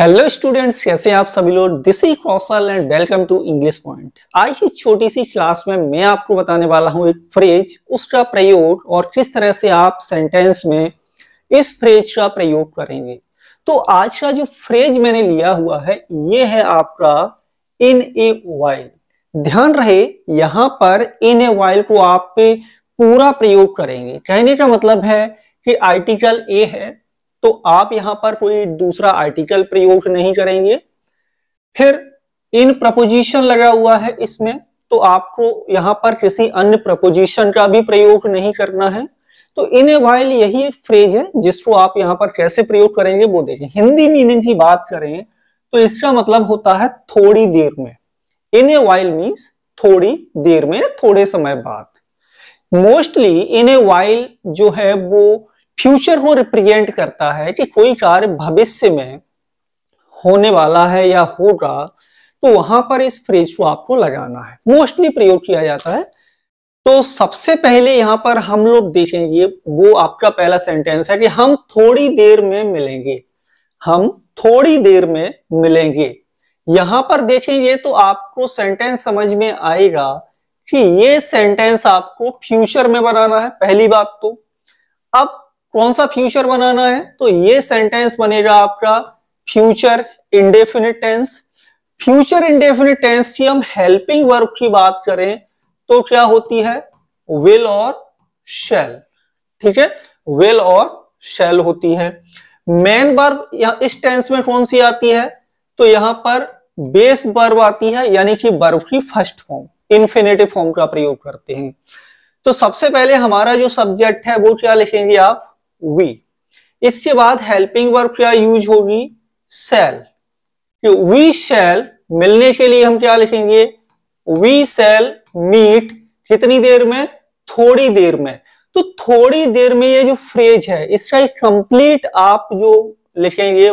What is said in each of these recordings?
hello students कैसे आप सभी लोग is Kaushal and welcome to English point आज की छोटी सी क्लास में मैं आपको बताने वाला हूं एक फ्रेज उसका प्रयोग और किस तरह से आप सेंटेंस में इस फ्रेज का प्रयोग करेंगे तो आज का जो फ्रेज मैंने लिया हुआ है ये है आपका इन ए वाइल ध्यान रहे यहां पर इन ए वाइल को आप पे पूरा प्रयोग करेंगे कहने का मतलब है कि आर्टिकल ए है तो आप यहां पर कोई दूसरा आर्टिकल प्रयोग नहीं करेंगे फिर इन प्रपोजिशन लगा हुआ है इसमें तो आपको यहां पर किसी अन्य प्रपोजिशन का भी प्रयोग नहीं करना है तो इन ए वाइल यही एक फ्रेज है जिसको आप यहां पर कैसे प्रयोग करेंगे वो देखें हिंदी मीनिंग की बात करें तो इसका मतलब होता है थोड़ी देर में इन ए वाइल मीन्स थोड़ी देर में थोड़े समय बाद मोस्टली इन ए वाइल जो है वो फ्यूचर को रिप्रेजेंट करता है कि कोई कार्य भविष्य में होने वाला है या होगा तो वहां पर इस फ्रेज को आपको लगाना है मोस्टली प्रयोग किया जाता है तो सबसे पहले यहां पर हम लोग देखेंगे वो आपका पहला सेंटेंस है कि हम थोड़ी देर में मिलेंगे हम थोड़ी देर में मिलेंगे यहां पर देखेंगे तो आपको सेंटेंस समझ में आएगा कि ये सेंटेंस आपको फ्यूचर में बनाना है पहली बात तो अब कौन सा फ्यूचर बनाना है तो ये सेंटेंस बनेगा आपका future indefinite tense future indefinite tense की हम हेल्पिंग वर्ब की बात करें तो क्या होती है विल और शेल ठीक है विल और शेल होती है मेन वर्ब इस टेंस में कौन सी आती है तो यहां पर बेस वर्ब आती है यानी कि वर्ब की फर्स्ट फॉर्म इन्फिनेटिव फॉर्म का प्रयोग करते हैं तो सबसे पहले हमारा जो सब्जेक्ट है वो क्या लिखेंगे आप वी इसके बाद हेल्पिंग वर्ब क्या यूज होगी सेल वी सेल मिलने के लिए हम क्या लिखेंगे वी सेल मीट कितनी देर में थोड़ी देर में तो थोड़ी देर में ये जो फ्रेज है इसका एक कंप्लीट आप जो लिखेंगे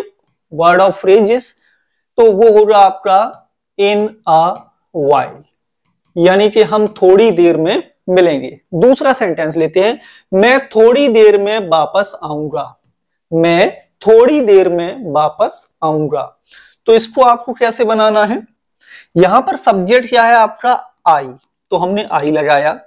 वर्ड ऑफ फ्रेजेस तो वो होगा आपका इन अ वाइल यानी कि हम थोड़ी देर में मिलेंगे दूसरा सेंटेंस लेते हैं मैं थोड़ी देर में वापस आऊंगा मैं थोड़ी देर में वापस आऊंगा तो इसको आपको कैसे बनाना है यहां पर सब्जेक्ट क्या है आपका आई तो हमने आई लगाया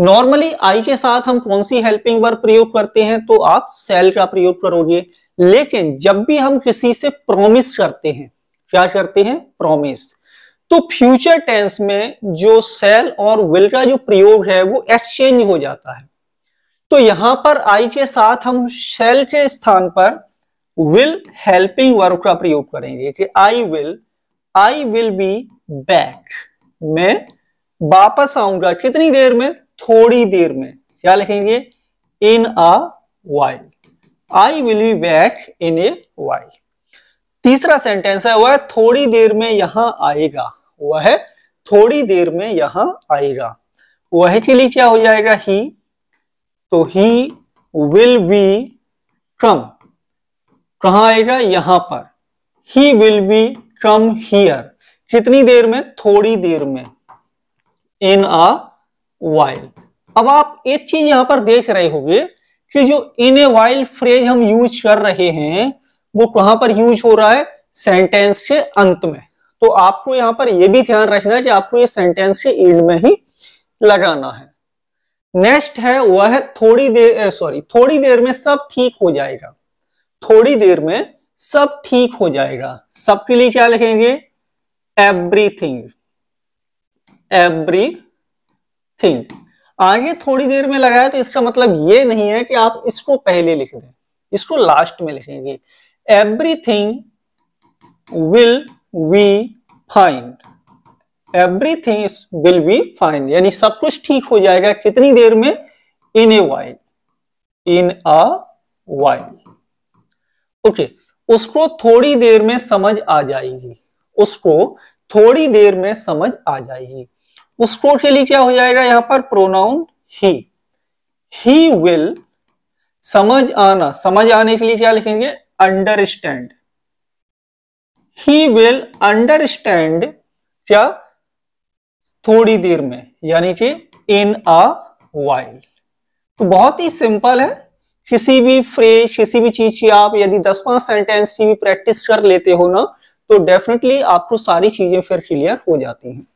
नॉर्मली आई के साथ हम कौन सी हेल्पिंग वर्ब प्रयोग करते हैं तो आप सेल का प्रयोग करोगे लेकिन जब भी हम किसी से प्रॉमिस करते हैं क्या करते हैं प्रॉमिस तो फ्यूचर टेंस में जो सेल और विल का जो प्रयोग है वो एक्सचेंज हो जाता है तो यहां पर आई के साथ हम सेल के स्थान पर विल हेल्पिंग वर्ब का प्रयोग करेंगे कि I will I will be back मैं वापस आऊंगा कितनी देर में थोड़ी देर में क्या लिखेंगे in a while I will be back in a while तीसरा सेंटेंस है वह थोड़ी देर में यहां आएगा वह थोड़ी देर में यहां आएगा वह के लिए क्या हो जाएगा ही तो ही विल बी ट्रम कहा आएगा यहां पर ही विल बी ट्रम हियर कितनी देर में थोड़ी देर में इन आ वाइल अब आप एक चीज यहां पर देख रहे होंगे कि जो इन ए वाइल फ्रेज हम यूज कर रहे हैं वो कहां पर यूज हो रहा है सेंटेंस के अंत में तो आपको यहां पर यह भी ध्यान रखना है कि आपको ये सेंटेंस के ईड में ही लगाना है नेक्स्ट है वह है थोड़ी देर सॉरी थोड़ी देर में सब ठीक हो जाएगा थोड़ी देर में सब ठीक हो जाएगा सबके लिए क्या लिखेंगे एवरीथिंग एवरी थिंग आगे थोड़ी देर में लगाया तो इसका मतलब ये नहीं है कि आप इसको पहले लिख दें इसको लास्ट में लिखेंगे everything will we find everything is will be यानी सब कुछ ठीक हो जाएगा कितनी देर में in a while in a while okay उसको थोड़ी देर में समझ आ जाएगी उसको थोड़ी देर में समझ आ जाएगी उसको के लिए क्या हो जाएगा यहां पर प्रोनाउन ही ही विल समझ आना समझ आने के लिए क्या लिखेंगे अंडरस्टैंड ही विल अंडरस्टैंड क्या थोड़ी देर में यानी कि इन अ वाइल तो बहुत ही सिंपल है किसी भी फ्रेज किसी भी चीज की आप यदि दस पांच सेंटेंस की भी प्रैक्टिस कर लेते हो ना तो डेफिनेटली आपको सारी चीजें फिर क्लियर हो जाती हैं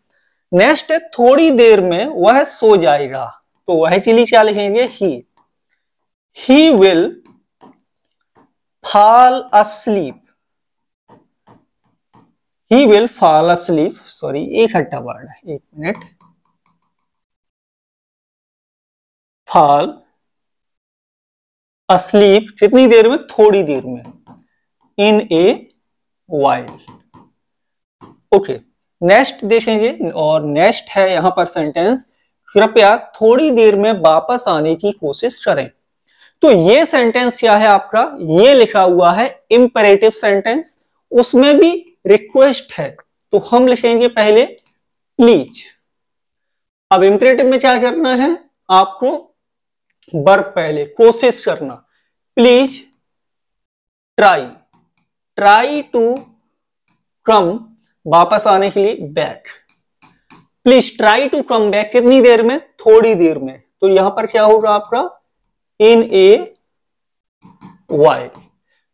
नेक्स्ट है थोड़ी देर में वह सो जाएगा तो वह के लिए क्या लिखेंगे he he will fall asleep he will fall asleep sorry एक हट्टा वर्ड है एक मिनट फॉल अस्लीप कितनी देर में थोड़ी देर में in a while okay next देखेंगे और नेक्स्ट है यहां पर सेंटेंस कृपया थोड़ी देर में वापस आने की कोशिश करें तो ये सेंटेंस क्या है आपका ये लिखा हुआ है इंपेरेटिव सेंटेंस उसमें भी रिक्वेस्ट है तो हम लिखेंगे पहले प्लीज अब इंपरेटिव में क्या करना है आपको बर्फ पहले कोशिश करना please try try to come वापस आने के लिए back please try to come back कितनी देर में थोड़ी देर में तो यहां पर क्या होगा आपका in a while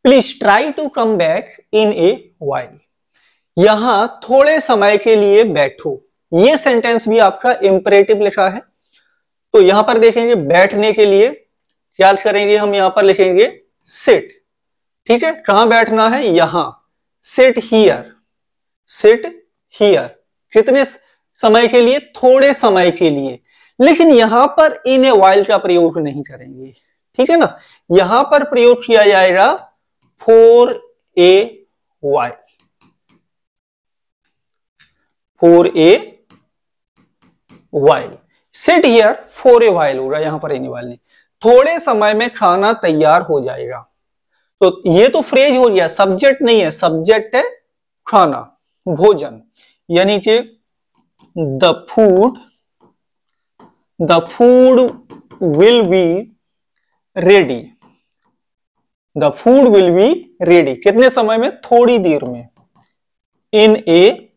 please try to come back in a while यहां थोड़े समय के लिए बैठो ये सेंटेंस भी आपका इंपरेटिव लिखा है तो यहां पर देखेंगे बैठने के लिए क्या करेंगे हम यहां पर लिखेंगे सिट ठीक है कहां बैठना है यहां सिट हियर सिट हियर कितने समय के लिए थोड़े समय के लिए लेकिन यहां पर इन ए वाइल का प्रयोग नहीं करेंगे ठीक है ना यहां पर प्रयोग किया जाएगा for a while for a while sit here for a while हो रहा है यहां पर एनी वाइल नहीं थोड़े समय में खाना तैयार हो जाएगा तो ये तो फ्रेज हो गया सब्जेक्ट नहीं है सब्जेक्ट है खाना भोजन यानी कि the food the food will be ready the food will be ready कितने समय में थोड़ी देर में in a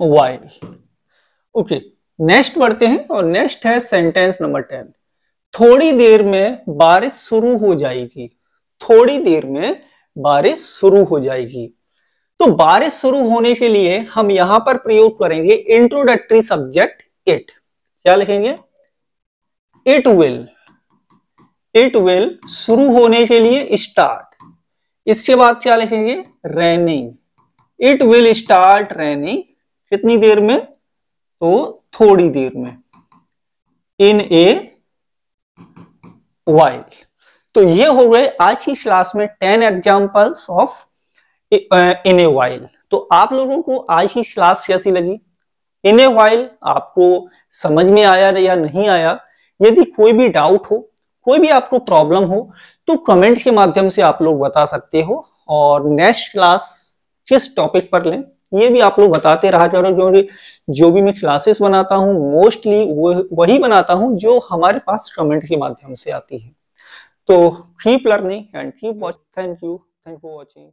while okay next बढ़ते हैं और नेक्स्ट है सेंटेंस नंबर टेन थोड़ी देर में बारिश शुरू हो जाएगी थोड़ी देर में बारिश शुरू हो जाएगी तो बारिश शुरू होने के लिए हम यहां पर प्रयोग करेंगे इंट्रोडक्टरी सब्जेक्ट इट क्या लिखेंगे इट विल इट विल शुरू होने के लिए स्टार्ट इसके बाद क्या लिखेंगे raining it will start raining कितनी देर में तो थोड़ी देर में इन ए वाइल तो ये हो गए आज की क्लास में ten examples of in a while तो आप लोगों को आज की क्लास कैसी लगी इन ए वाइल आपको समझ में आया या नहीं आया यदि कोई भी डाउट हो कोई भी आपको प्रॉब्लम हो तो कमेंट के माध्यम से आप लोग बता सकते हो और नेक्स्ट क्लास किस टॉपिक पर लें ये भी आप लोग बताते रहा करो क्योंकि जो भी मैं क्लासेस बनाता हूँ मोस्टली वही बनाता हूँ जो हमारे पास कमेंट के माध्यम से आती है तो keep learning and keep watch thank you thank for watching